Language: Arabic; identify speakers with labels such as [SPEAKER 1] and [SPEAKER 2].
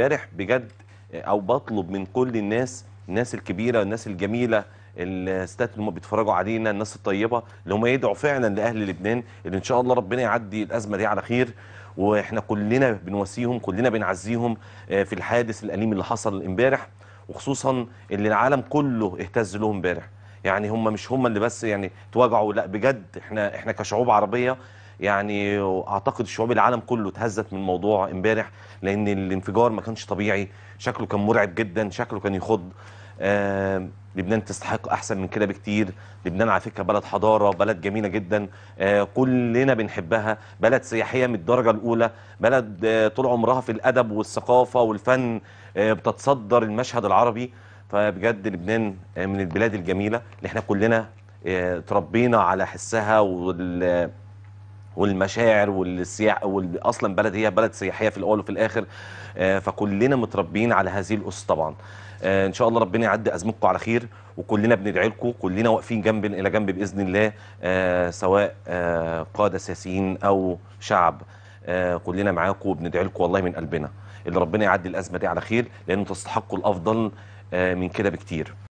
[SPEAKER 1] امبارح بجد آه، او بطلب من كل الناس الناس الكبيره الناس الجميله الستات اللي هم بيتفرجوا علينا الناس الطيبه اللي هم يدعوا فعلا لاهل لبنان اللي ان شاء الله ربنا يعدي الازمه دي على خير واحنا كلنا بنواسيهم كلنا بنعزيهم آه، في الحادث الاليم اللي حصل امبارح وخصوصا اللي العالم كله اهتز له امبارح يعني هم مش هم اللي بس يعني اتوجعوا لا بجد احنا احنا كشعوب عربيه يعني اعتقد شعوب العالم كله اتهزت من الموضوع امبارح لان الانفجار ما كانش طبيعي شكله كان مرعب جدا شكله كان يخض آه لبنان تستحق احسن من كده بكتير لبنان على فكره بلد حضاره بلد جميله جدا آه كلنا بنحبها بلد سياحيه من الدرجه الاولى بلد آه طول عمرها في الادب والثقافه والفن آه، بتتصدر المشهد العربي فبجد لبنان آه، من البلاد الجميله اللي احنا كلنا آه، تربينا على حسها وال والمشاعر والسياح واصلا بلد هي بلد سياحيه في الاول وفي الاخر آه، فكلنا متربيين على هذه الاسس طبعا آه، ان شاء الله ربنا يعدي ازمتكم على خير وكلنا بندعي لكم كلنا واقفين جنب الى جنب باذن الله آه، سواء قاده سياسيين او شعب كلنا معاكم وبندعي لكم والله من قلبنا اللي ربنا يعدي الازمه دي على خير لانه تستحقوا الافضل من كده بكتير